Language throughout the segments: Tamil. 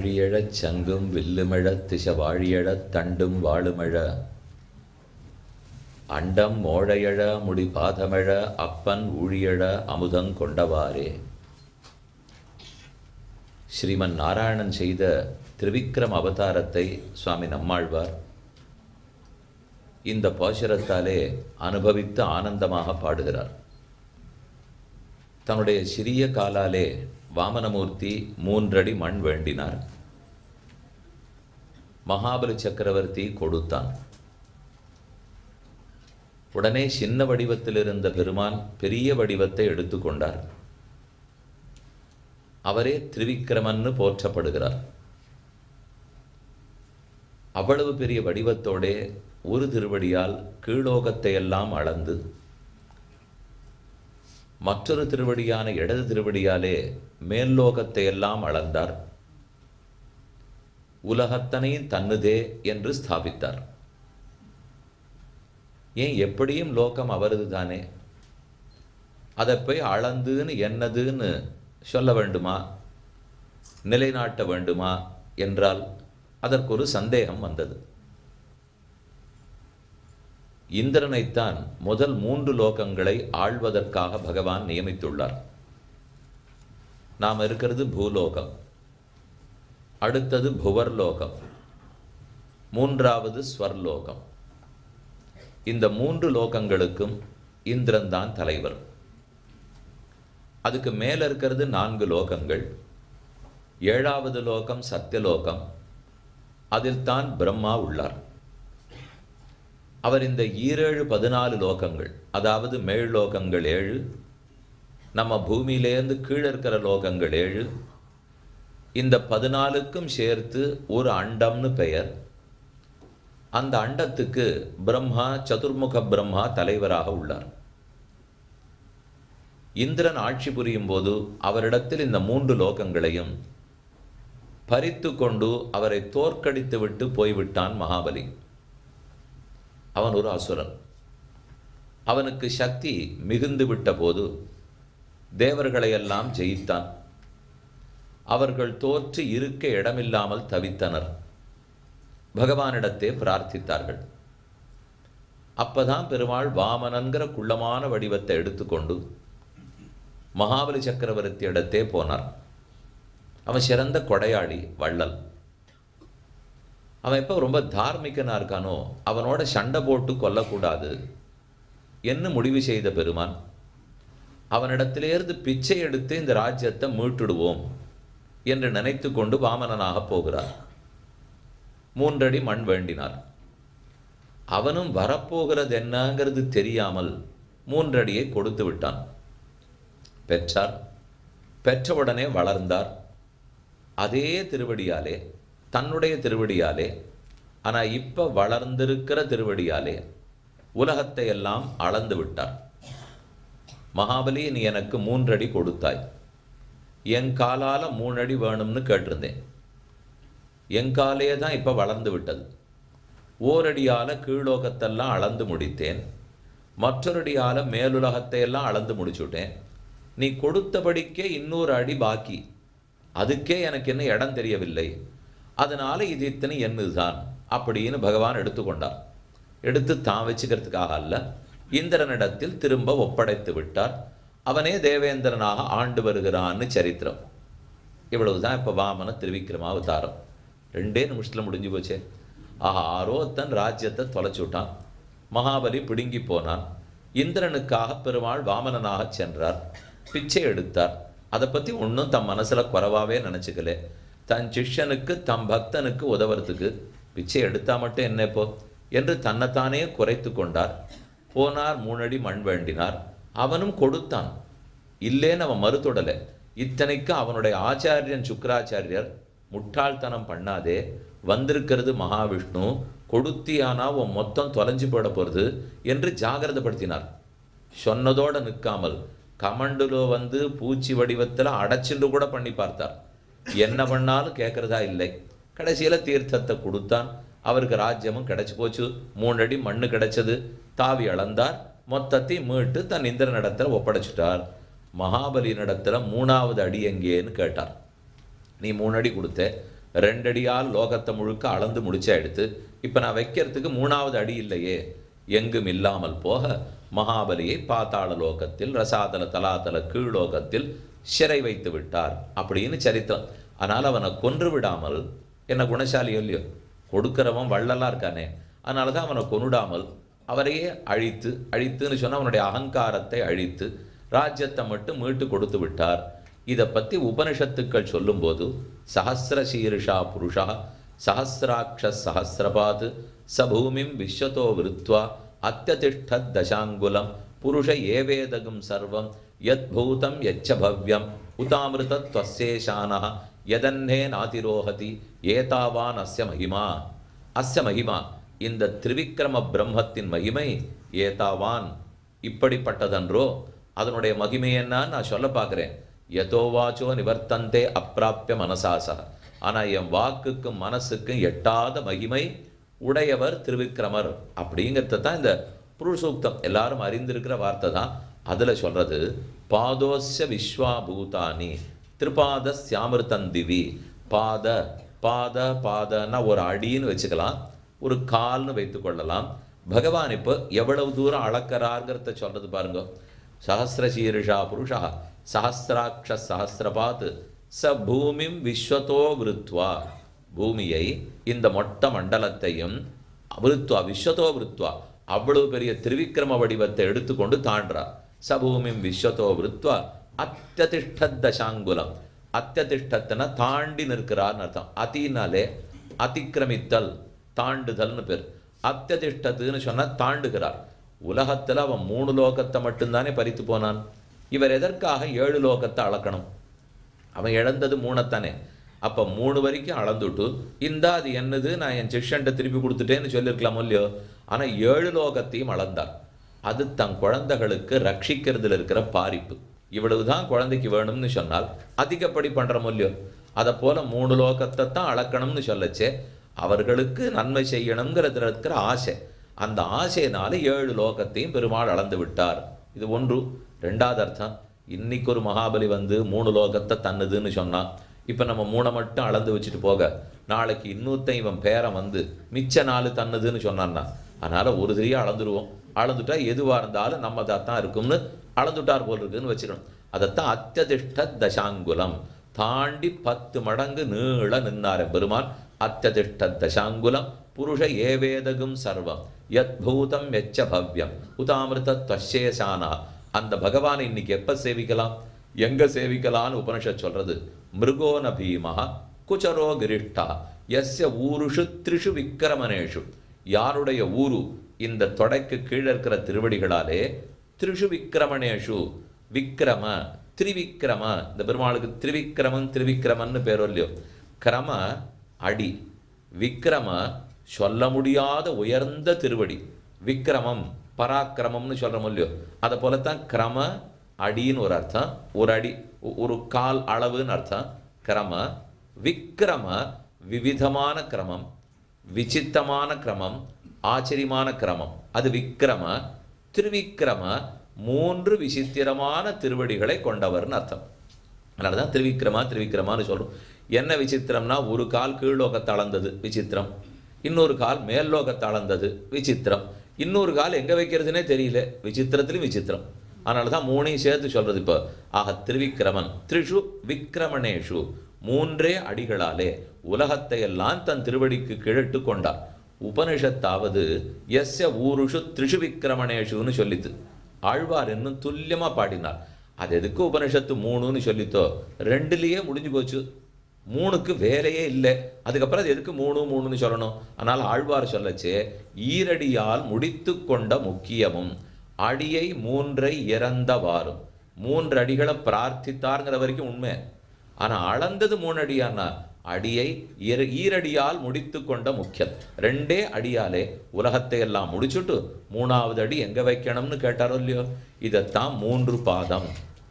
வாழியழச் சங்கும் வில்லுமிழத் திசவாழியழத் தண்டும் வாழுமிழ அண்டம் மோழையழ முடி பாதமிழ அப்பன் ஊழியழ அமுதங் கொண்டவாறே ஸ்ரீமன் நாராயணன் செய்த திருவிக்ரம் அவதாரத்தை சுவாமி நம்மாழ்வார் இந்த பாசுரத்தாலே அனுபவித்து ஆனந்தமாக பாடுகிறார் தன்னுடைய சிறிய காலாலே வாமனமூர்த்தி மூன்றடி மண் வேண்டினார் மகாபலி சக்கரவர்த்தி கொடுத்தான் உடனே சின்ன வடிவத்தில் இருந்த பெருமான் பெரிய வடிவத்தை எடுத்துக்கொண்டார் அவரே திரிவிக்கிரமன்னு போற்றப்படுகிறார் அவ்வளவு பெரிய வடிவத்தோடே ஒரு திருவடியால் கீழோகத்தை எல்லாம் அளந்து மற்றொரு திருவடியான இடது திருவடியாலே மேல்லோகத்தை எல்லாம் அளந்தார் உலகத்தனை தன்னுதே என்று ஸ்தாபித்தார் ஏன் எப்படியும் லோகம் அவரது தானே அதை போய் அளந்துன்னு என்னதுன்னு சொல்ல வேண்டுமா நிலைநாட்ட வேண்டுமா என்றால் அதற்கொரு சந்தேகம் வந்தது இந்திரனைத்தான் முதல் மூன்று லோகங்களை ஆள்வதற்காக பகவான் நியமித்துள்ளார் நாம் இருக்கிறது பூலோகம் அடுத்தது புவர்லோகம் மூன்றாவது ஸ்வர்லோகம் இந்த மூன்று லோகங்களுக்கும் இந்திரன் தான் தலைவர் அதுக்கு மேலே இருக்கிறது நான்கு லோகங்கள் ஏழாவது லோகம் சத்தியலோகம் அதில் தான் பிரம்மா உள்ளார் அவர் இந்த ஈரேழு பதினாலு லோகங்கள் அதாவது மேல் லோகங்கள் ஏழு நம்ம பூமியிலேருந்து கீழே இருக்கிற லோகங்கள் ஏழு இந்த பதினாலுக்கும் சேர்த்து ஒரு அண்டம்னு பெயர் அந்த அண்டத்துக்கு பிரம்மா சதுர்முக பிரம்மா தலைவராக உள்ளார் இந்திரன் ஆட்சி புரியும் போது அவரிடத்தில் இந்த மூன்று லோகங்களையும் பறித்து கொண்டு அவரை தோற்கடித்துவிட்டு போய்விட்டான் மகாபலி அவன் ஒரு அசுரன் அவனுக்கு சக்தி மிகுந்து விட்ட போது தேவர்களையெல்லாம் ஜெயித்தான் அவர்கள் தோற்று இருக்க இடமில்லாமல் தவித்தனர் பகவானிடத்தே பிரார்த்தித்தார்கள் அப்பதான் பெருமாள் வாமனங்கிற குள்ளமான வடிவத்தை எடுத்துக்கொண்டு மகாபலி சக்கரவர்த்தி இடத்தே போனார் அவன் சிறந்த கொடையாளி வள்ளல் அவன் இப்போ ரொம்ப தார்மிகனாக இருக்கானோ அவனோட சண்டை போட்டு கொல்லக்கூடாது என்ன முடிவு செய்த பெருமான் அவனிடத்திலேருந்து பிச்சை எடுத்து இந்த ராஜ்யத்தை மீட்டுடுவோம் என்று நினைத்து கொண்டு வாமனனாக போகிறார் மூன்றடி மண் வேண்டினார் அவனும் வரப்போகிறது என்னங்கிறது தெரியாமல் மூன்றடியை கொடுத்து விட்டான் பெற்றார் பெற்றவுடனே வளர்ந்தார் அதே திருவடியாலே தன்னுடைய திருவடியாலே ஆனால் இப்போ வளர்ந்திருக்கிற திருவடியாலே உலகத்தை எல்லாம் அளந்து விட்டார் மகாபலி நீ எனக்கு மூன்றடி கொடுத்தாய் என் காலால் மூணடி வேணும்னு கேட்டிருந்தேன் என் காலையே தான் இப்போ வளர்ந்து விட்டது ஓரடியால் கீழோகத்தெல்லாம் அளந்து முடித்தேன் மற்றொருடியால் மேலுலகத்தையெல்லாம் அளந்து முடிச்சுட்டேன் நீ கொடுத்தபடிக்கே இன்னொரு அடி பாக்கி அதுக்கே எனக்கு என்ன இடம் தெரியவில்லை அதனால் இது இத்தனை என்னது தான் அப்படின்னு பகவான் எடுத்துக்கொண்டார் எடுத்து தான் வச்சுக்கிறதுக்காக அல்ல இந்திரனிடத்தில் திரும்ப ஒப்படைத்து விட்டார் அவனே தேவேந்திரனாக ஆண்டு வருகிறான்னு சரித்திரம் இவ்வளவு தான் இப்போ வாமன தாரம் ரெண்டே நிமிஷத்தில் முடிஞ்சு போச்சே ஆஹா ஆரோ தன் ராஜ்யத்தை தொலைச்சு விட்டான் மகாபலி பிடுங்கி போனான் இந்திரனுக்காக பெருமாள் வாமனனாக சென்றார் பிச்சை எடுத்தார் அதை பற்றி ஒன்றும் தம் மனசில் குறவாகவே நினச்சிக்கல தன் சிஷ்யனுக்கு தம் பக்தனுக்கு உதவுறதுக்கு பிச்சை எடுத்தால் மட்டும் என்ன என்று தன்னைத்தானே குறைத்து கொண்டார் போனார் மூணடி மண் வேண்டினார் அவனும் கொடுத்தான் இல்லேன்னு அவன் மறுத்தொடலை இத்தனைக்கு அவனுடைய ஆச்சாரியன் சுக்கராச்சாரியர் முட்டாள்தனம் பண்ணாதே வந்திருக்கிறது மகாவிஷ்ணு கொடுத்தியானா உன் மொத்தம் தொலைஞ்சு போட போகிறது என்று ஜாகிரதப்படுத்தினார் சொன்னதோடு நிற்காமல் கமண்டுலோ வந்து பூச்சி வடிவத்தில் அடைச்சிட்டு கூட பண்ணி பார்த்தார் என்ன பண்ணாலும் கேட்குறதா இல்லை கடைசியில் தீர்த்தத்தை கொடுத்தான் அவருக்கு ராஜ்யமும் கிடச்சி போச்சு மூணு அடி மண்ணு கிடச்சது தாவி அளந்தார் மொத்தத்தையும் மீட்டு தன் இந்திரன் இடத்துல ஒப்படைச்சிட்டார் மகாபலி நடத்துல மூணாவது அடி எங்கேன்னு கேட்டார் நீ மூணு அடி கொடுத்த ரெண்டடியால் லோகத்தை முழுக்க அளந்து முடிச்சா எடுத்து இப்போ நான் வைக்கிறதுக்கு மூணாவது அடி இல்லையே எங்கும் இல்லாமல் போக மகாபலியை பாத்தாள லோகத்தில் ரசாதல தலாதல கீழோகத்தில் சிறை வைத்து விட்டார் அப்படின்னு சரித்திரம் ஆனால் அவனை கொன்று விடாமல் என்ன குணசாலியோ இல்லையோ கொடுக்கிறவன் வள்ளலாக இருக்கானே அதனால தான் அவனை கொண்டுடாமல் அவரையே அழித்து அழித்துன்னு சொன்னால் அவனுடைய அகங்காரத்தை அழித்து ராஜ்யத்தை மட்டும் மீட்டு கொடுத்து விட்டார் இதை பற்றி உபனிஷத்துக்கள் சொல்லும்போது சஹசிர சீருஷா புருஷா சஹசிராட்ச சஹசிரபாத் சபூமிம் விஸ்வத்தோ விருத்வா அத்தியதிஷ்ட தசாங்குலம் புருஷ ஏவேதகம் சர்வம் யத்பூதம் பூதம் யச்ச பவ்யம் உதாமிருதத்வசேஷான எதன்னே நாதிரோஹதி ஏதாவான் அஸ்ய மகிமா அஸ்ய மகிமா இந்த திரிவிக்ரம பிரம்மத்தின் மகிமை ஏதாவான் இப்படிப்பட்டதன்றோ அதனுடைய மகிமை என்னன்னு நான் சொல்ல பார்க்குறேன் எதோவாச்சோ நிவர்த்தந்தே அப்பிராப்பிய மனசாச ஆனால் என் வாக்குக்கும் மனசுக்கும் எட்டாத மகிமை உடையவர் திருவிக்கிரமர் அப்படிங்கிறது தான் இந்த புருஷூக்தம் எல்லாரும் அறிந்திருக்கிற வார்த்தை தான் அதில் சொல்கிறது பாதோஸ்ய விஸ்வாபூதானி திருபாத சியாமிருத்தந்திவி பாத பாத பாதன்னா ஒரு அடின்னு வச்சுக்கலாம் ஒரு கால்னு வைத்துக்கொள்ளலாம் பகவான் இப்போ எவ்வளவு தூரம் அளக்கிறாருங்கிறத சொல்கிறது பாருங்க சஹசிர சீருஷா புருஷா சஹசிராட்ச சஹசிரபாத் ச பூமிம் விஸ்வத்தோ விருத்வா பூமியை இந்த மொட்ட மண்டலத்தையும் விருத்வா விஸ்வத்தோ விருத்வா அவ்வளவு பெரிய திருவிக்கிரம வடிவத்தை எடுத்துக்கொண்டு தாண்டார் சபூமிம் விஸ்வத்தோ விருத்வா அத்தியதிஷ்டத் தசாங்குலம் அத்தியதிஷ்டத்தனை தாண்டி நிற்கிறார்னு அர்த்தம் அதினாலே அதிக்கிரமித்தல் தாண்டுதல்னு பேர் அத்தியதிஷ்டத்துன்னு சொன்னால் தாண்டுகிறார் உலகத்தில் அவன் மூணு லோகத்தை மட்டும்தானே பறித்து போனான் இவர் எதற்காக ஏழு லோகத்தை அளக்கணும் அவன் இழந்தது மூணைத்தானே அப்போ மூணு வரைக்கும் அளந்துட்டு இந்தா அது என்னது நான் என் சிஷன்ட்ட திருப்பி கொடுத்துட்டேன்னு சொல்லியிருக்கலாம் இல்லையோ ஆனால் ஏழு லோகத்தையும் அளந்தார் அது தன் குழந்தைகளுக்கு ரட்சிக்கிறதுல இருக்கிற பாரிப்பு இவ்வளவு தான் குழந்தைக்கு வேணும்னு சொன்னால் அதிகப்படி பண்ணுற மூலியம் அதை போல் மூணு லோகத்தை தான் அளக்கணும்னு சொல்லச்சே அவர்களுக்கு நன்மை செய்யணுங்கிறதுல இருக்கிற ஆசை அந்த ஆசையினால ஏழு லோகத்தையும் பெருமாள் அளந்து விட்டார் இது ஒன்று ரெண்டாவது அர்த்தம் இன்னைக்கு ஒரு மகாபலி வந்து மூணு லோகத்தை தன்னுதுன்னு சொன்னான் இப்போ நம்ம மூணை மட்டும் அளந்து வச்சுட்டு போக நாளைக்கு இன்னொருத்தன் இவன் பேரன் வந்து மிச்ச நாலு தன்னுதுன்னு சொன்னான்னா அதனால் ஒரு திரியாக அளந்துருவோம் அளந்துட்டால் எதுவாக இருந்தாலும் நம்ம தான் இருக்கும்னு அளந்துட்டார் போல் இருக்குன்னு வச்சுக்கணும் அதைத்தான் அத்தியதிஷ்ட தசாங்குலம் தாண்டி பத்து மடங்கு நீள நின்னார பெருமான் அத்தியதிஷ்ட தசாங்குலம் புருஷ ஏவேதகும் சர்வம் எத் பூதம் எச்ச பவ்யம் உதாமிருத துவசேசானா அந்த பகவானை இன்னைக்கு எப்போ சேவிக்கலாம் எங்கே சேவிக்கலான்னு உபனிஷத் சொல்கிறது மிருகோன பீமா குச்சரோ கிரிஷ்டா எஸ்ய ஊருஷு த்ரிஷு விக்கிரமணேஷு யாருடைய ஊரு இந்த தொடைக்கு கீழே இருக்கிற திருவடிகளாலே திருஷு விக்கிரமணேஷு விக்ரம திரிவிக்ரம இந்த பெருமாளுக்கு திருவிக்ரமன் திருவிக்ரமன்னு பேர் இல்லையோ கிரம அடி விக்ரம சொல்ல முடியாத உயர்ந்த திருவடி விக்ரமம் பராக்கிரமம்னு சொல்கிறோம் இல்லையோ அதை போலத்தான் கிரம அடின்னு ஒரு அர்த்தம் ஒரு அடி ஒரு கால் அளவுன்னு அர்த்தம் கிரம விக்ரம விவிதமான கிரமம் விசித்தமான கிரமம் ஆச்சரியமான கிரமம் அது விக்கிரம திருவிக்கிரம மூன்று விசித்திரமான திருவடிகளை கொண்டவர்னு அர்த்தம் அதனால தான் திருவிக்கிரமா திருவிக்கிரமான்னு சொல்கிறோம் என்ன விசித்திரம்னா ஒரு கால் கீழ்லோக தளர்ந்தது விசித்திரம் இன்னொரு கால் மேல்லோக தளர்ந்தது விசித்திரம் இன்னொரு கால் எங்கே வைக்கிறதுனே தெரியல விசித்திரத்துலையும் விசித்திரம் அதனால தான் மூணையும் சேர்த்து சொல்கிறது இப்போ ஆக திருவிக்கிரமன் த்ரிஷு விக்கிரமணேஷு மூன்றே அடிகளாலே உலகத்தை எல்லாம் தன் திருவடிக்கு கிழட்டு கொண்டார் உபனிஷத்தாவது எஸ் ஊருஷு த்ரிஷு விக்கிரமணேஷுன்னு சொல்லித்து ஆழ்வார் இன்னும் துல்லியமாக பாடினார் அது எதுக்கு உபனிஷத்து மூணுன்னு சொல்லித்தோ ரெண்டுலேயே முடிஞ்சு போச்சு மூணுக்கு வேலையே இல்லை அதுக்கப்புறம் அது எதுக்கு மூணு மூணுன்னு சொல்லணும் ஆனால் ஆழ்வார் சொல்லச்சே ஈரடியால் முடித்து கொண்ட முக்கியமும் அடியை மூன்றை இறந்தவாறும் மூன்று அடிகளை பிரார்த்தித்தாருங்கிற வரைக்கும் உண்மை ஆனால் அளந்தது மூணு அடியானா அடியை ஈரடியால் முடித்து கொண்ட முக்கியம் ரெண்டே அடியாலே உலகத்தை எல்லாம் முடிச்சுட்டு மூணாவது அடி எங்கே வைக்கணும்னு கேட்டாரோ இல்லையோ இதைத்தான் மூன்று பாதம்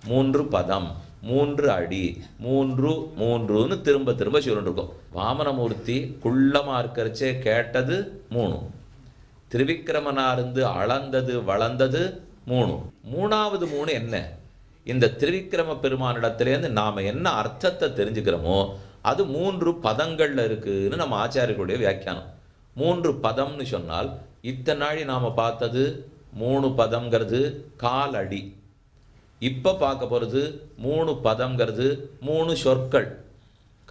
மூன்று பதம் மூன்று அடி மூன்று மூன்றுன்னு திரும்ப திரும்ப சொல்லிருக்கோம் வாமனமூர்த்தி குள்ளமாக இருக்கிறச்சே கேட்டது மூணு திருவிக்கிரமனாக இருந்து அளந்தது வளர்ந்தது மூணு மூணாவது மூணு என்ன இந்த திருவிக்கிரம பெருமானிடத்துலேருந்து நாம் என்ன அர்த்தத்தை தெரிஞ்சுக்கிறோமோ அது மூன்று பதங்களில் இருக்குதுன்னு நம்ம ஆச்சாரியர்களுடைய வியாக்கியானம் மூன்று பதம்னு சொன்னால் இத்தனை நாளி நாம் பார்த்தது மூணு பதம்ங்கிறது கால் அடி இப்போ பார்க்க போகிறது மூணு பதம்ங்கிறது மூணு சொற்கள்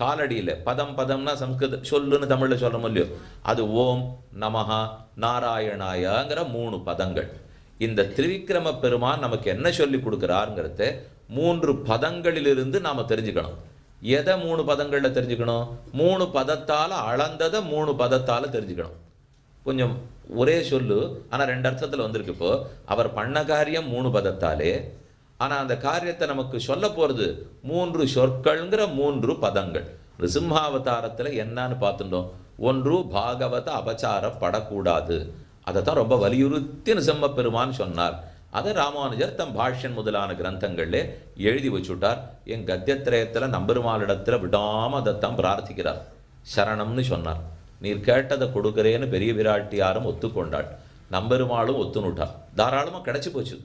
காலடியில் பதம் பதம்னா சம்ஸ்கிருத சொல்லுன்னு தமிழில் சொல்ல இல்லையோ அது ஓம் நமஹா நாராயணாயாங்கிற மூணு பதங்கள் இந்த திரிவிக்ரம பெருமான் நமக்கு என்ன சொல்லி கொடுக்குறாருங்கிறத மூன்று பதங்களிலிருந்து நாம் தெரிஞ்சுக்கணும் எதை மூணு பதங்களில் தெரிஞ்சுக்கணும் மூணு பதத்தால் அளந்ததை மூணு பதத்தால் தெரிஞ்சுக்கணும் கொஞ்சம் ஒரே சொல்லு ஆனால் ரெண்டு அர்த்தத்தில் வந்திருக்கு இப்போ அவர் பண்ண காரியம் மூணு பதத்தாலே ஆனால் அந்த காரியத்தை நமக்கு சொல்ல போகிறது மூன்று சொற்கள்ங்கிற மூன்று பதங்கள் ரிசிம்ஹாவதாரத்தில் என்னன்னு பார்த்துட்டோம் ஒன்று பாகவத அபச்சாரப்படக்கூடாது அதை தான் ரொம்ப வலியுறுத்தி நிசம்ம பெருமான்னு சொன்னார் அதை ராமானுஜர் தம் பாஷ்யன் முதலான கிரந்தங்களில் எழுதி வச்சுட்டார் என் கத்தியத்திரயத்தில் நம்பெருமாளிடத்தில் விடாமல் அதைத்தான் பிரார்த்திக்கிறார் சரணம்னு சொன்னார் நீர் கேட்டதை கொடுக்குறேன்னு பெரிய பிராட்டியாரும் ஒத்துக்கொண்டாள் நம்பெருமாளும் ஒத்துனுட்டார் தாராளமாக கிடச்சி போச்சு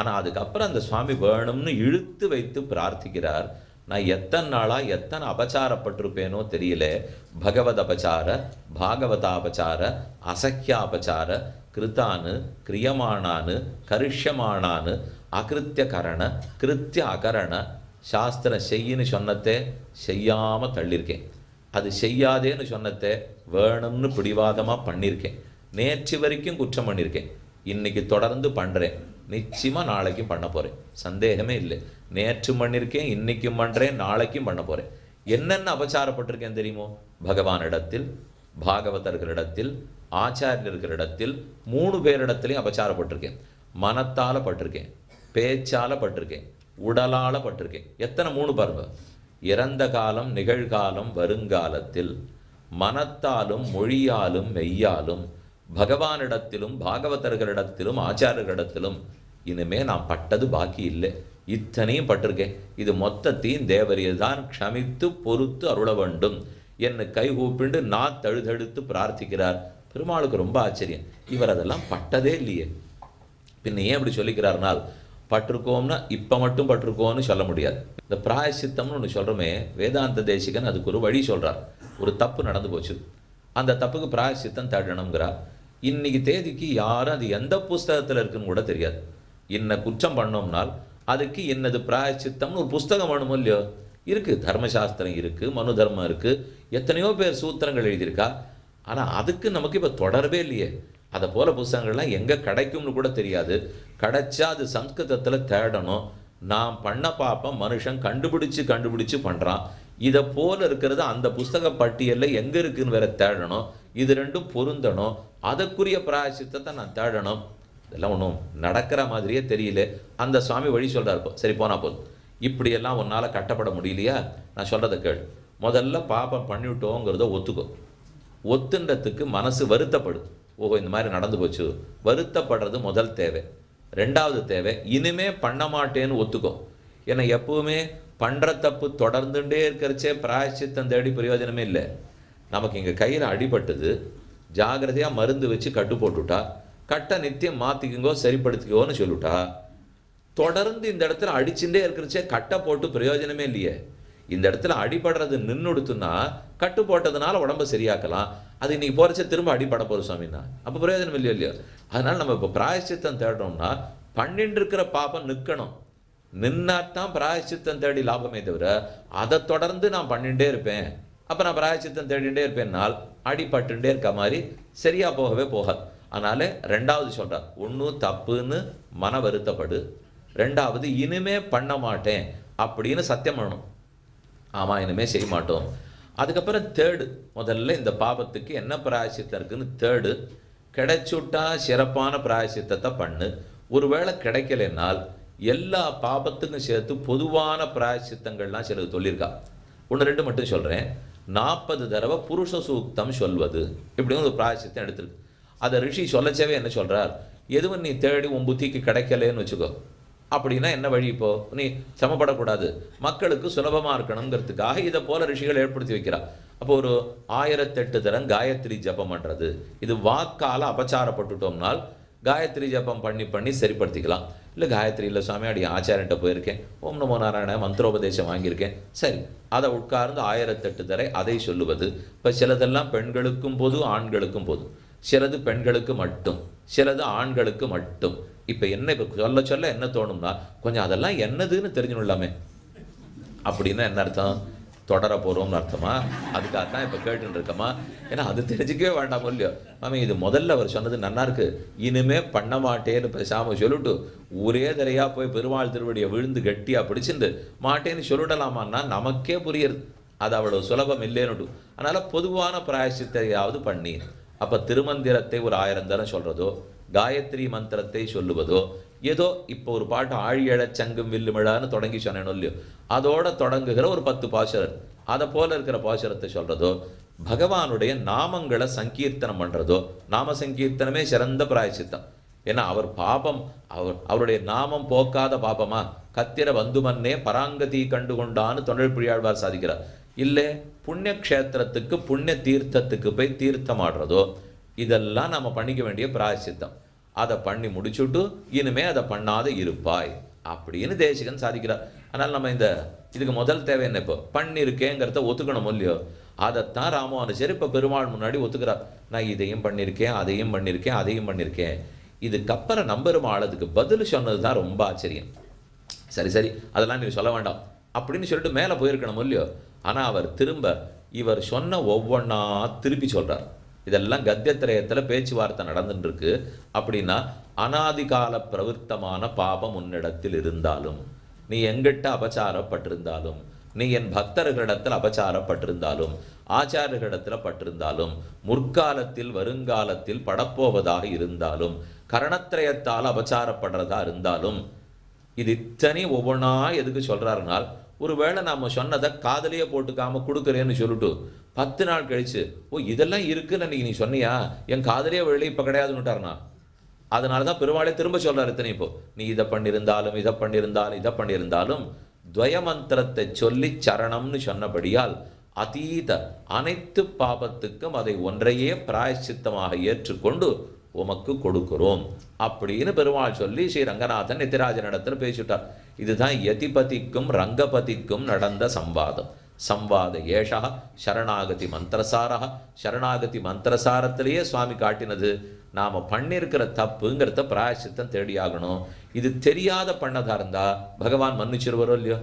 ஆனால் அதுக்கப்புறம் அந்த சுவாமி வேணும்னு இழுத்து வைத்து பிரார்த்திக்கிறார் நான் எத்தனை நாளாக எத்தனை அபச்சாரப்பட்டிருப்பேனோ தெரியல பகவத அபச்சார பாகவதாபச்சார அசக்கியாபச்சார கிருத்தானு கிரியமானானு கரிஷ்யமானானு அகிருத்திய கரண கிருத்திய அகரண சாஸ்திர செய்யின்னு சொன்னத்தே செய்யாமல் தள்ளியிருக்கேன் அது செய்யாதேன்னு சொன்னத்தை வேணும்னு பிடிவாதமாக பண்ணியிருக்கேன் நேற்று வரைக்கும் குற்றம் பண்ணியிருக்கேன் இன்றைக்கி தொடர்ந்து பண்ணுறேன் நிச்சயமாக நாளைக்கும் பண்ண போகிறேன் சந்தேகமே இல்லை நேற்று பண்ணியிருக்கேன் இன்றைக்கும் பண்ணுறேன் நாளைக்கும் பண்ண போகிறேன் என்னென்ன அபச்சாரப்பட்டிருக்கேன் தெரியுமோ பகவானிடத்தில் பாகவதர்களிடத்தில் இடத்தில் மூணு பேரிடத்துலையும் அபச்சாரப்பட்டிருக்கேன் மனத்தால் பட்டிருக்கேன் பேச்சால் பட்டிருக்கேன் உடலால் பட்டிருக்கேன் எத்தனை மூணு பருவம் இறந்த காலம் நிகழ்காலம் வருங்காலத்தில் மனத்தாலும் மொழியாலும் மெய்யாலும் பகவானிடத்திலும் பாகவதர்களிடத்திலும் ஆச்சாரர்களிடத்திலும் இனிமே நான் பட்டது பாக்கி இல்லை இத்தனையும் பட்டிருக்கேன் இது மொத்தத்தையும் தான் க்ஷமித்து பொறுத்து அருள வேண்டும் என்னை கூப்பிண்டு நான் தழுதழுத்து பிரார்த்திக்கிறார் பெருமாளுக்கு ரொம்ப ஆச்சரியம் இவர் அதெல்லாம் பட்டதே இல்லையே பின்ன ஏன் இப்படி சொல்லிக்கிறார்னால் பட்டிருக்கோம்னா இப்போ மட்டும் பட்டிருக்கோம்னு சொல்ல முடியாது இந்த பிராயசித்தம்னு ஒன்று சொல்கிறோமே வேதாந்த தேசிகன் அதுக்கு ஒரு வழி சொல்கிறார் ஒரு தப்பு நடந்து போச்சு அந்த தப்புக்கு பிராயசித்தம் தேடணுங்கிறார் இன்றைக்கி தேதிக்கு யாரும் அது எந்த புஸ்தகத்தில் இருக்குன்னு கூட தெரியாது என்ன குற்றம் பண்ணோம்னால் அதுக்கு என்னது பிராயச்சித்தம்னு ஒரு புஸ்தகம் வேணுமோ இல்லையோ இருக்குது தர்மசாஸ்திரம் இருக்குது மனு தர்மம் இருக்குது எத்தனையோ பேர் சூத்திரங்கள் எழுதியிருக்கா ஆனால் அதுக்கு நமக்கு இப்போ தொடர்பே இல்லையே அதை போல் புஸ்தகங்கள்லாம் எங்கே கிடைக்கும்னு கூட தெரியாது கிடைச்சா அது சம்ஸ்கிருதத்தில் தேடணும் நாம் பண்ண பார்ப்போம் மனுஷன் கண்டுபிடிச்சு கண்டுபிடிச்சு பண்ணுறான் இதை போல் இருக்கிறது அந்த புஸ்தக பட்டியலில் எங்கே இருக்குதுன்னு வேற தேடணும் இது ரெண்டும் பொருந்தணும் அதற்குரிய பிராயசித்தத்தை நான் தேடணும் இதெல்லாம் ஒன்றும் நடக்கிற மாதிரியே தெரியல அந்த சுவாமி வழி சொல்கிறார் சரி போனால் போதும் இப்படியெல்லாம் உன்னால் கட்டப்பட முடியலையா நான் சொல்கிறத கேள் முதல்ல பாப்பம் பண்ணிவிட்டோங்கிறத ஒத்துக்கும் ஒத்துன்றதுக்கு மனசு வருத்தப்படும் ஓஹோ இந்த மாதிரி நடந்து போச்சு வருத்தப்படுறது முதல் தேவை ரெண்டாவது தேவை இனிமே பண்ண மாட்டேன்னு ஒத்துக்கும் ஏன்னா எப்பவுமே பண்ணுற தப்பு தொடர்ந்துட்டே இருக்கிறச்சே பிராயசித்தம் தேடி பிரயோஜனமே இல்லை நமக்கு இங்கே கையில் அடிபட்டது ஜாகிரதையாக மருந்து வச்சு கட்டு போட்டுவிட்டா கட்டை நித்தியம் மாற்றிக்குங்கோ சரிப்படுத்திக்கோன்னு சொல்லிவிட்டா தொடர்ந்து இந்த இடத்துல அடிச்சுட்டே இருக்கிறச்சே கட்டை போட்டு பிரயோஜனமே இல்லையே இந்த இடத்துல அடிபடுறது நின்றுடுத்துன்னா கட்டு போட்டதுனால உடம்ப சரியாக்கலாம் அது இன்றைக்கி போகிறச்சே திரும்ப அடிபட போகிற சுவாமின்னா அப்போ பிரயோஜனம் இல்லையோ இல்லையோ அதனால் நம்ம இப்போ பிராயசித்தம் தேடுறோம்னா இருக்கிற பாப்பம் நிற்கணும் நின்னாத்தான் பிராயசித்தம் தேடி லாபமே தவிர அதை தொடர்ந்து நான் பண்ணிகிட்டே இருப்பேன் அப்போ நான் பிராயச்சித்தம் தேடிகிட்டே இருப்பேன்னால் அடிபட்டுகிட்டே இருக்க மாதிரி சரியாக போகவே போகாது அதனால் ரெண்டாவது சொல்கிறார் ஒன்று தப்புன்னு மன வருத்தப்படு ரெண்டாவது இனிமே பண்ண மாட்டேன் அப்படின்னு சத்தியம் பண்ணணும் ஆமாம் இனிமே செய்ய மாட்டோம் அதுக்கப்புறம் தேர்டு முதல்ல இந்த பாபத்துக்கு என்ன பிராயசித்தம் இருக்குதுன்னு தேர்டு கிடைச்சுட்டா சிறப்பான பிராயசித்தத்தை பண்ணு ஒருவேளை கிடைக்கலைன்னால் எல்லா பாபத்துக்கும் சேர்த்து பொதுவான பிராயசித்தங்கள்லாம் சிலது சொல்லியிருக்கா ஒன்று ரெண்டு மட்டும் சொல்கிறேன் நாற்பது தடவை புருஷ சூக்தம் சொல்வது இப்படி ஒரு பிராயசத்தை எடுத்துருக்கு அதை ரிஷி சொல்லச்சவே என்ன சொல்கிறார் எதுவும் நீ தேடி உன் புத்திக்கு கிடைக்கலன்னு வச்சுக்கோ அப்படின்னா என்ன வழி இப்போ நீ சமப்படக்கூடாது மக்களுக்கு சுலபமாக இருக்கணுங்கிறதுக்காக இதை போல் ரிஷிகள் ஏற்படுத்தி வைக்கிறார் அப்போ ஒரு ஆயிரத்தெட்டு தரம் காயத்ரி ஜபம் பண்ணுறது இது வாக்கால் அபச்சாரப்பட்டுட்டோம்னால் காயத்ரி ஜபம் பண்ணி பண்ணி சரிப்படுத்திக்கலாம் இல்லை காயத்ரி இல்லை சுவாமி அடி ஆச்சாரியன்ட்ட போயிருக்கேன் ஓம் நமோ நாராயண மந்திரோபதேசம் வாங்கியிருக்கேன் சரி அதை உட்கார்ந்து ஆயிரத்தெட்டு தரை அதை சொல்லுவது இப்போ சிலதெல்லாம் பெண்களுக்கும் போது ஆண்களுக்கும் போது சிலது பெண்களுக்கு மட்டும் சிலது ஆண்களுக்கு மட்டும் இப்போ என்ன இப்போ சொல்ல சொல்ல என்ன தோணும்னா கொஞ்சம் அதெல்லாம் என்னதுன்னு தெரிஞ்சுடலாமே அப்படின்னா என்ன அர்த்தம் தொடர போகிறோம்னு அர்த்தமா அதுக்காக தான் இப்போ கேட்டுன்னு இருக்கமா ஏன்னா அது தெரிஞ்சிக்கவே வேண்டாமோ இல்லையோ மாமி இது முதல்ல அவர் சொன்னது நல்லா இருக்கு இனிமே பண்ண மாட்டேன்னு பேசாமல் சொல்லிட்டு ஒரே தரையாக போய் பெருமாள் திருவடியை விழுந்து கட்டியாக பிடிச்சிருந்து மாட்டேன்னு சொல்லிடலாமான்னா நமக்கே புரியுது அது அவ்வளோ சுலபம் இல்லைன்னு அதனால் பொதுவான பிராயசித்தையாவது பண்ணி அப்போ திருமந்திரத்தை ஒரு ஆயிரம் தரம் சொல்கிறதோ காயத்ரி மந்திரத்தை சொல்லுவதோ ஏதோ இப்போ ஒரு பாட்டு ஆழியழ சங்கும் வில்லுமிழான்னு தொடங்கி சொன்னேன் இல்லையோ அதோட தொடங்குகிற ஒரு பத்து பாசுரர் அதை போல இருக்கிற பாசுரத்தை சொல்கிறதோ பகவானுடைய நாமங்களை சங்கீர்த்தனம் பண்ணுறதோ நாம சங்கீர்த்தனமே சிறந்த பிராயசித்தம் ஏன்னா அவர் பாபம் அவர் அவருடைய நாமம் போக்காத பாபமா கத்திர வந்துமன்னே பராங்கதி கண்டு கொண்டான்னு தொண்டல் பிழியாழ்வார் சாதிக்கிறார் இல்லை புண்ணிய க்ஷேத்திரத்துக்கு புண்ணிய தீர்த்தத்துக்கு போய் தீர்த்தமாடுறதோ இதெல்லாம் நம்ம பண்ணிக்க வேண்டிய பிராயசித்தம் அதை பண்ணி முடிச்சுட்டு இனிமே அதை பண்ணாத இருப்பாய் அப்படின்னு தேசிகன் சாதிக்கிறார் அதனால் நம்ம இந்த இதுக்கு முதல் தேவை என்ன இப்போ பண்ணியிருக்கேங்கிறத ஒத்துக்கணும் இல்லையோ அதைத்தான் சரி இப்போ பெருமாள் முன்னாடி ஒத்துக்கிறார் நான் இதையும் பண்ணியிருக்கேன் அதையும் பண்ணியிருக்கேன் அதையும் பண்ணியிருக்கேன் இதுக்கப்புறம் நம்பெருமாள் அதுக்கு பதில் சொன்னது தான் ரொம்ப ஆச்சரியம் சரி சரி அதெல்லாம் நீ சொல்ல வேண்டாம் அப்படின்னு சொல்லிட்டு மேலே போயிருக்கணும் இல்லையோ ஆனால் அவர் திரும்ப இவர் சொன்ன ஒவ்வொன்றா திருப்பி சொல்கிறார் இதெல்லாம் கத்தியத்திரயத்தில் பேச்சுவார்த்தை நடந்துட்டுருக்கு அப்படின்னா அனாதிகால பிரவருத்தமான பாபம் உன்னிடத்தில் இருந்தாலும் நீ எங்கிட்ட அபச்சாரப்பட்டிருந்தாலும் நீ என் பக்தர்களிடத்தில் அபச்சாரப்பட்டிருந்தாலும் ஆச்சாரியர்களிடத்தில் பட்டிருந்தாலும் முற்காலத்தில் வருங்காலத்தில் படப்போவதாக இருந்தாலும் கரணத்திரயத்தால் அபச்சாரப்படுறதா இருந்தாலும் இது இத்தனை ஒவ்வொன்றா எதுக்கு சொல்கிறாருனால் ஒரு வேளை நாம் சொன்னதை காதலியே போட்டுக்காமல் கொடுக்குறேன்னு சொல்லிட்டு பத்து நாள் கழித்து ஓ இதெல்லாம் இருக்குன்னு அன்றைக்கி நீ சொன்னியா என் காதலியே வழி இப்போ கிடையாதுன்னுட்டார்ண்ணா அதனால தான் பெருமாளே திரும்ப சொல்கிறார் இத்தனை இப்போ நீ இதை பண்ணியிருந்தாலும் இதை பண்ணியிருந்தாலும் இதை பண்ணியிருந்தாலும் துவயமந்திரத்தை சொல்லி சரணம்னு சொன்னபடியால் அதீத அனைத்து பாபத்துக்கும் அதை ஒன்றையே பிராயச்சித்தமாக ஏற்றுக்கொண்டு உமக்கு கொடுக்கிறோம் அப்படின்னு பெருமாள் சொல்லி ஸ்ரீ ரங்கநாதன் இடத்துல பேசிவிட்டார் இதுதான் யதிபதிக்கும் ரங்கபதிக்கும் நடந்த சம்பாதம் சம்பாத ஏஷா சரணாகதி மந்திரசாரா சரணாகதி மந்திரசாரத்திலேயே சுவாமி காட்டினது நாம் பண்ணியிருக்கிற தப்புங்கிறத பிராயசித்தம் தேடியாகணும் இது தெரியாத பண்ணதாக இருந்தால் பகவான் மன்னிச்சிருவரோ இல்லையோ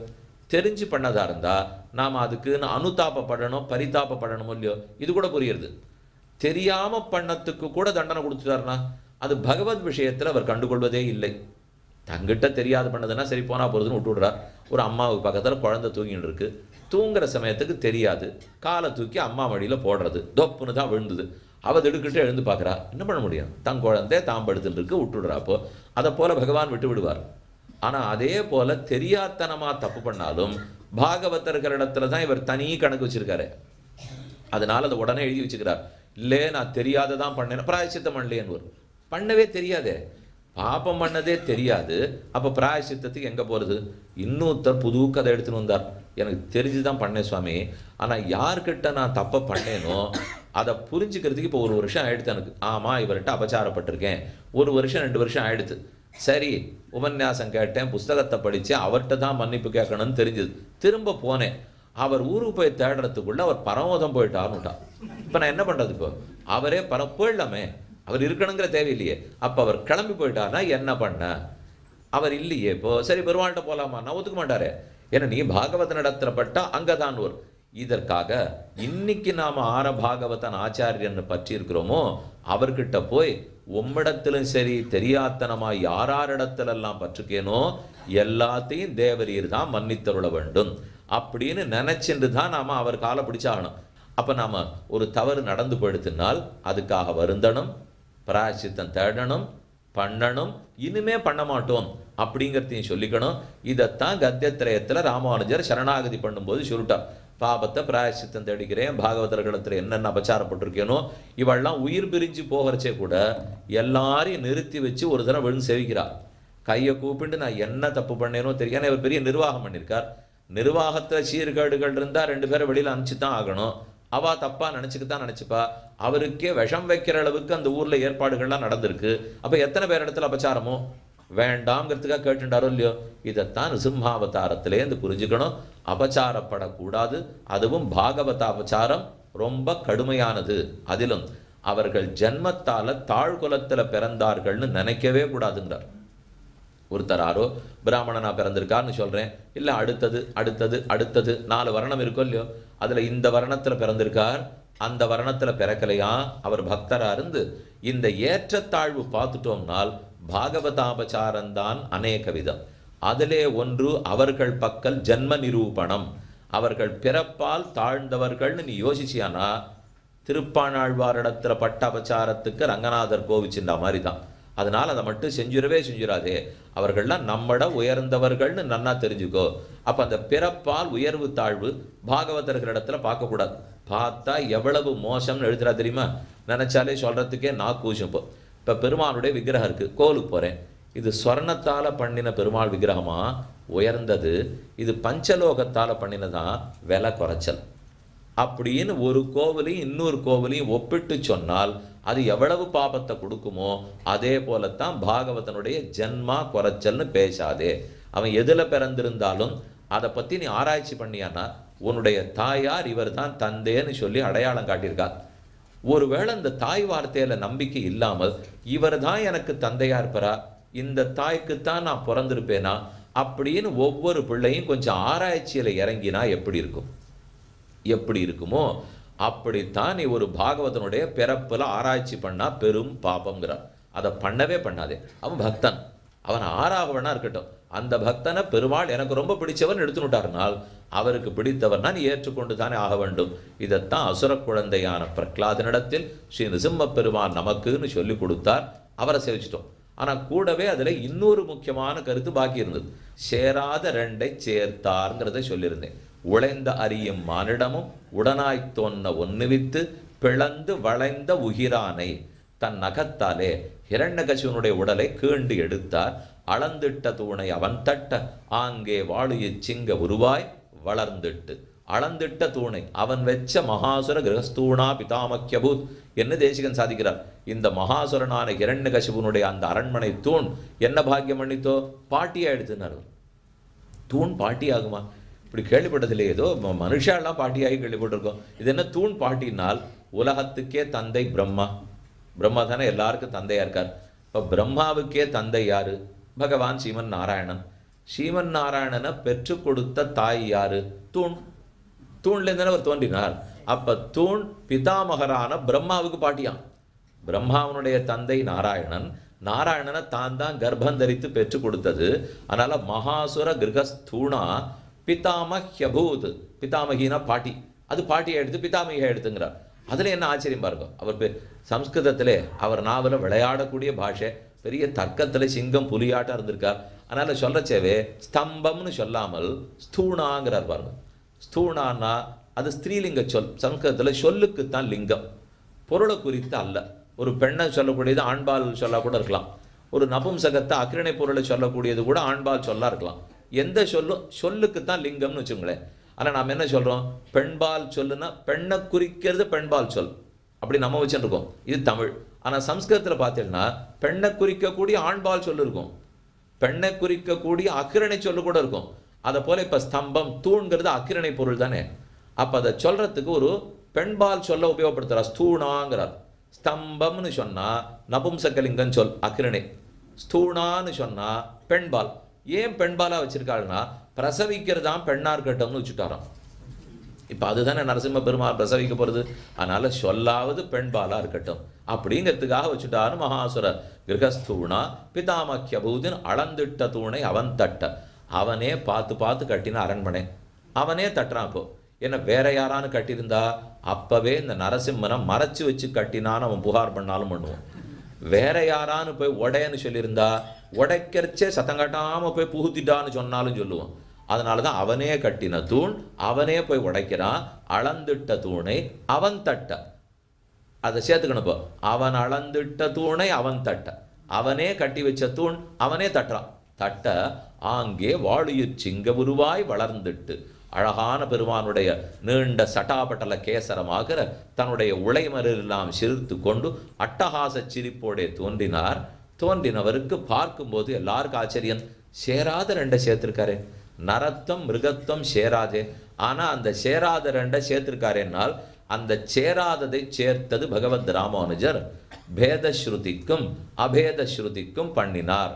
தெரிஞ்சு பண்ணதாக இருந்தால் நாம் அதுக்குன்னு அனுதாபப்படணும் பரிதாபப்படணுமோ இல்லையோ இது கூட புரியுறது தெரியாமல் பண்ணத்துக்கு கூட தண்டனை கொடுத்துட்டாருனா அது பகவத் விஷயத்தில் அவர் கண்டுகொள்வதே இல்லை தங்கிட்ட தெரியாது பண்ணதுன்னா சரி போனால் போகிறதுன்னு விட்டுவிடுறார் ஒரு அம்மாவுக்கு பக்கத்தில் குழந்தை தூங்கின்னு இருக்கு தூங்குற சமயத்துக்கு தெரியாது காலை தூக்கி அம்மா வழியில் போடுறது தொப்புன்னு தான் விழுந்தது அவள் திடுக்கிட்டு எழுந்து பார்க்குறா என்ன பண்ண முடியும் தன் குழந்தை தாம்படுத்துன்னு இருக்கு விட்டுடுறாப்போ அதை போல் பகவான் விட்டு விடுவார் ஆனால் அதே போல் தெரியாதனமாக தப்பு பண்ணாலும் பாகவதர்கள் இடத்துல தான் இவர் தனி கணக்கு வச்சுருக்காரு அதனால் அதை உடனே எழுதி வச்சுக்கிறார் இல்லை நான் தெரியாத தான் பண்ணேன் பிராயசித்தம் பண்ணலேன்னு ஒரு பண்ணவே தெரியாதே பாப்பம் பண்ணதே தெரியாது அப்போ பிராயசித்தத்துக்கு எங்கே போகிறது இன்னொருத்தர் புது கதை எடுத்துன்னு வந்தார் எனக்கு தெரிஞ்சு தான் பண்ணேன் சுவாமி ஆனால் யார்கிட்ட நான் தப்பை பண்ணேனோ அதை புரிஞ்சுக்கிறதுக்கு இப்போ ஒரு வருஷம் ஆகிடுது எனக்கு ஆமாம் இவர்கிட்ட அபச்சாரப்பட்டிருக்கேன் ஒரு வருஷம் ரெண்டு வருஷம் ஆகிடுது சரி உபன்யாசம் கேட்டேன் புஸ்தகத்தை படித்து அவர்கிட்ட தான் மன்னிப்பு கேட்கணும்னு தெரிஞ்சது திரும்ப போனேன் அவர் ஊருக்கு போய் தேடுறதுக்குள்ள அவர் பரமோதம் போயிட்டாருன்னுட்டார் இப்போ நான் என்ன பண்ணுறது இப்போ அவரே பர போயிடலாமே அவர் இருக்கணுங்கிற தேவையில்லையே அப்போ அவர் கிளம்பி போயிட்டார்னா என்ன பண்ண அவர் இல்லையே இப்போ சரி பெருமாள்கிட்ட போகலாமா நான் ஒத்துக்க மாட்டாரு ஏன்னா நீ பாகவத நடத்தப்பட்ட அங்கதான் ஒரு இதற்காக இன்னைக்கு நாம் ஆர பாகவதன் ஆச்சாரியன் பற்றி இருக்கிறோமோ அவர்கிட்ட போய் உம்மிடத்திலும் சரி தெரியாத்தனமாக யாராரிடத்திலெல்லாம் பற்றுக்கேனோ எல்லாத்தையும் தேவரீர் தான் மன்னித்தருள வேண்டும் அப்படின்னு நினச்சிட்டு தான் நாம் அவர் காலை பிடிச்சாகணும் அப்போ நாம் ஒரு தவறு நடந்து போயிடுத்துனால் அதுக்காக வருந்தணும் பிராயசித்தம் தேடணும் பண்ணணும் இனிமே பண்ண மாட்டோம் அப்படிங்கிறதையும் சொல்லிக்கணும் இதைத்தான் கத்தியத்திரயத்தில் ராமானுஜர் சரணாகதி பண்ணும்போது சொல்லிட்டார் பாபத்தை பிராயசித்தம் தேடிக்கிறேன் பாகவதர் கலத்தில் என்னென்ன அபச்சாரப்பட்டிருக்கேனோ இவெல்லாம் உயிர் பிரிஞ்சு போகிறச்சே கூட எல்லாரையும் நிறுத்தி வச்சு ஒரு தடவை விழுந்து சேவிக்கிறார் கையை கூப்பிட்டு நான் என்ன தப்பு பண்ணேனோ தெரியாது இவர் பெரிய நிர்வாகம் பண்ணியிருக்கார் நிர்வாகத்தில் சீர்கேடுகள் இருந்தால் ரெண்டு பேரும் வெளியில் அனுப்பிச்சு தான் ஆகணும் அவள் தப்பாக நினச்சிக்கிட்டு தான் நினச்சிப்பா அவருக்கே விஷம் வைக்கிற அளவுக்கு அந்த ஊரில் ஏற்பாடுகள்லாம் நடந்திருக்கு அப்போ எத்தனை பேர் இடத்துல அபச்சாரமோ வேண்டாம்ங்கிறதுக்காக கேட்டுட்டாரோ இல்லையோ இதைத்தான் நிசிம்ஹாவதாரத்திலேருந்து புரிஞ்சுக்கணும் அபச்சாரப்படக்கூடாது அதுவும் பாகவத அபச்சாரம் ரொம்ப கடுமையானது அதிலும் அவர்கள் ஜென்மத்தால் தாழ்குலத்தில் பிறந்தார்கள்னு நினைக்கவே கூடாதுங்கிறார் ஒருத்தராரோ பிராமணனாக பிறந்திருக்காருன்னு சொல்கிறேன் இல்லை அடுத்தது அடுத்தது அடுத்தது நாலு வர்ணம் இருக்கும் இல்லையோ அதில் இந்த வர்ணத்தில் பிறந்திருக்கார் அந்த வர்ணத்தில் பிறக்கலையா அவர் பக்தராக இருந்து இந்த ஏற்றத்தாழ்வு பார்த்துட்டோம்னால் பாகவதாபச்சாரம்தான் அநேக விதம் அதிலே ஒன்று அவர்கள் பக்கல் ஜென்ம நிரூபணம் அவர்கள் பிறப்பால் தாழ்ந்தவர்கள்னு நீ யோசிச்சியானா திருப்பாணாழ்வாரிடத்தில் பட்டாபச்சாரத்துக்கு ரங்கநாதர் கோவிச்சுன்ற மாதிரி தான் அதனால் அதை மட்டும் செஞ்சிடவே செஞ்சிடாது அவர்கள்லாம் நம்மட உயர்ந்தவர்கள்னு நன்னா தெரிஞ்சுக்கோ அப்போ அந்த பிறப்பால் உயர்வு தாழ்வு இடத்துல பார்க்கக்கூடாது பார்த்தா எவ்வளவு மோசம்னு எழுதுறா தெரியுமா நினச்சாலே சொல்கிறதுக்கே நாக்கூசும் போ இப்போ பெருமானுடைய விக்கிரகம் இருக்குது கோலுக்கு போகிறேன் இது ஸ்வர்ணத்தால் பண்ணின பெருமாள் விக்கிரகமாக உயர்ந்தது இது பஞ்சலோகத்தால் பண்ணினதான் விலை குறைச்சல் அப்படின்னு ஒரு கோவிலையும் இன்னொரு கோவிலையும் ஒப்பிட்டு சொன்னால் அது எவ்வளவு பாபத்தை கொடுக்குமோ அதே போலத்தான் பாகவதனுடைய ஜென்மா குறைச்சல்னு பேசாதே அவன் எதில் பிறந்திருந்தாலும் அதை பற்றி நீ ஆராய்ச்சி பண்ணியானா உன்னுடைய தாயார் இவர் தான் தந்தேன்னு சொல்லி அடையாளம் காட்டியிருக்கார் ஒருவேளை இந்த தாய் வார்த்தையில் நம்பிக்கை இல்லாமல் இவர் தான் எனக்கு தந்தையாக இருப்பரா இந்த தாய்க்குத்தான் நான் பிறந்திருப்பேனா அப்படின்னு ஒவ்வொரு பிள்ளையும் கொஞ்சம் ஆராய்ச்சியில் இறங்கினா எப்படி இருக்கும் எப்படி இருக்குமோ அப்படித்தான் நீ ஒரு பாகவதனுடைய பிறப்பில் ஆராய்ச்சி பண்ணால் பெரும் பாபங்கிறார் அதை பண்ணவே பண்ணாதே அவன் பக்தன் அவன் ஆறாக இருக்கட்டும் அந்த பக்தனை பெருமாள் எனக்கு ரொம்ப பிடிச்சவன் எடுத்துனுட்டார்னால் அவருக்கு பிடித்தவன்னா நீ ஏற்றுக்கொண்டு தானே ஆக வேண்டும் இதைத்தான் அசுர குழந்தையான பிரகலாதனிடத்தில் ஸ்ரீ நிசிம்ம பெருமாள் நமக்குன்னு சொல்லி கொடுத்தார் அவரை சேவிச்சிட்டோம் ஆனால் கூடவே அதில் இன்னொரு முக்கியமான கருத்து பாக்கி இருந்தது சேராத ரெண்டை சேர்த்தாருங்கிறத சொல்லியிருந்தேன் உழைந்த அறியும் மானிடமும் உடனாய் தோன்ன ஒன்னுவித்து பிளந்து வளைந்த உகிரானை தன் நகத்தாலே ஹிரண்யகசிவனுடைய உடலை கீண்டு எடுத்தார் அளந்திட்ட தூணை அவன் தட்ட ஆங்கே வாழிய சிங்க உருவாய் வளர்ந்துட்டு அளந்திட்ட தூணை அவன் வச்ச மகாசுர கிரகஸ்தூணா பிதாமக்கியபூத் என்ன தேசிகன் சாதிக்கிறார் இந்த மகாசுரனான கசிபுனுடைய அந்த அரண்மனை தூண் என்ன பாக்கியம் பண்ணித்தோ எடுத்துனார் தூண் பாட்டி ஆகுமா இப்படி கேள்விப்பட்டதில்லை ஏதோ மனுஷாலாம் பாட்டியாகி கேள்விப்பட்டிருக்கோம் இது என்ன தூண் பாட்டினால் உலகத்துக்கே தந்தை பிரம்மா பிரம்மா தானே எல்லாருக்கும் தந்தையாக இருக்கார் இப்போ பிரம்மாவுக்கே தந்தை யார் பகவான் சீமன் நாராயணன் சீமன் நாராயணனை பெற்று கொடுத்த தாய் யார் தூண் தூண்லேருந்து அவர் தோன்றினார் அப்போ தூண் பிதாமகரான பிரம்மாவுக்கு பாட்டியாம் பிரம்மாவனுடைய தந்தை நாராயணன் நாராயணனை தான் தான் கர்ப்பந்தரித்து பெற்று கொடுத்தது அதனால் மகாசுர கிரகஸ்தூணா பிதாமஹ்யபூத் பிதாமகினா பாட்டி அது பாட்டியை எடுத்து பிதாமகியை எடுத்துங்கிறார் அதில் என்ன ஆச்சரியம் பாருங்க அவர் சம்ஸ்கிருதத்தில் அவர் நாவில் விளையாடக்கூடிய பாஷை பெரிய தர்க்கத்தில் சிங்கம் புலியாட்டம் இருந்திருக்கார் அதனால் சொல்கிறச்சேவே ஸ்தம்பம்னு சொல்லாமல் ஸ்தூணாங்கிறார் பாருங்க ஸ்தூணான்னா அது ஸ்திரீலிங்க சொல் சம்ஸ்கிருதத்தில் சொல்லுக்குத்தான் லிங்கம் பொருளை குறித்து அல்ல ஒரு பெண்ணை சொல்லக்கூடியது ஆண்பால் சொல்லா கூட இருக்கலாம் ஒரு நபும்சகத்தை அக்கிரணை பொருளை சொல்லக்கூடியது கூட ஆண்பால் சொல்லாக இருக்கலாம் எந்த சொல்லும் சொல்லுக்கு தான் லிங்கம்னு வச்சுக்கோங்களேன் ஆனால் நாம் என்ன சொல்கிறோம் பெண்பால் சொல்லுன்னா பெண்ணை குறிக்கிறது பெண்பால் சொல் அப்படி நம்ம வச்சுருக்கோம் இது தமிழ் ஆனால் சம்ஸ்கிருதத்தில் பார்த்தீங்கன்னா பெண்ணை குறிக்கக்கூடிய ஆண்பால் சொல் இருக்கும் பெண்ணை குறிக்கக்கூடிய அக்கிரணை சொல்லு கூட இருக்கும் அதை போல் இப்போ ஸ்தம்பம் தூண்கிறது அக்கிரணை பொருள் தானே அப்போ அதை சொல்கிறதுக்கு ஒரு பெண்பால் சொல்ல உபயோகப்படுத்துகிறார் ஸ்தூணாங்கிறார் ஸ்தம்பம்னு சொன்னால் நபும்சக்கலிங்கன்னு சொல் அக்கிரணை ஸ்தூணான்னு சொன்னால் பெண்பால் ஏன் பெண்பாலாக பிரசவிக்கிறது பிரசவிக்கிறதான் பெண்ணாக இருக்கட்டும்னு வச்சுட்டாராம் இப்போ அதுதானே நரசிம்ம பெருமாள் பிரசவிக்க போகிறது அதனால் சொல்லாவது பெண்பாலாக இருக்கட்டும் அப்படிங்கிறதுக்காக வச்சுட்டாரு மகாசுரர் கிரகஸ்தூணா பிதாமக்கிய பூதின் அளந்திட்ட தூணை அவன் தட்ட அவனே பார்த்து பார்த்து கட்டின அரண்மனை அவனே தட்டுறான் இப்போ என்ன வேற யாரானு கட்டியிருந்தா அப்போவே இந்த நரசிம்மனை மறைச்சி வச்சு கட்டினான்னு அவன் புகார் பண்ணாலும் பண்ணுவான் வேற யாரான்னு போய் உடையன்னு சொல்லியிருந்தா உடைக்கிறச்சே சத்தம் கட்டாமல் போய் புகுத்திட்டான்னு சொன்னாலும் சொல்லுவோம் அதனால தான் அவனே கட்டின தூண் அவனே போய் உடைக்கிறான் அளந்திட்ட தூணை அவன் தட்ட அதை சேர்த்துக்கணுப்போ அவன் அளந்திட்ட தூணை அவன் தட்ட அவனே கட்டி வச்ச தூண் அவனே தட்டுறான் தட்ட ஆங்கே வாழியுற் சிங்க உருவாய் வளர்ந்துட்டு அழகான பெருமானுடைய நீண்ட சட்டாபட்டல கேசரமாகிற தன்னுடைய எல்லாம் சிரித்து கொண்டு அட்டகாச சிரிப்போடே தோன்றினார் தோன்றினவருக்கு பார்க்கும்போது எல்லாருக்கும் ஆச்சரியம் சேராத ரெண்டை சேர்த்திருக்காரு நரத்தம் மிருகத்தம் சேராதே ஆனால் அந்த சேராத ரெண்டை சேர்த்திருக்காருன்னால் அந்த சேராததை சேர்த்தது பகவத் ராமானுஜர் பேத ஸ்ருதிக்கும் அபேத ஸ்ருதிக்கும் பண்ணினார்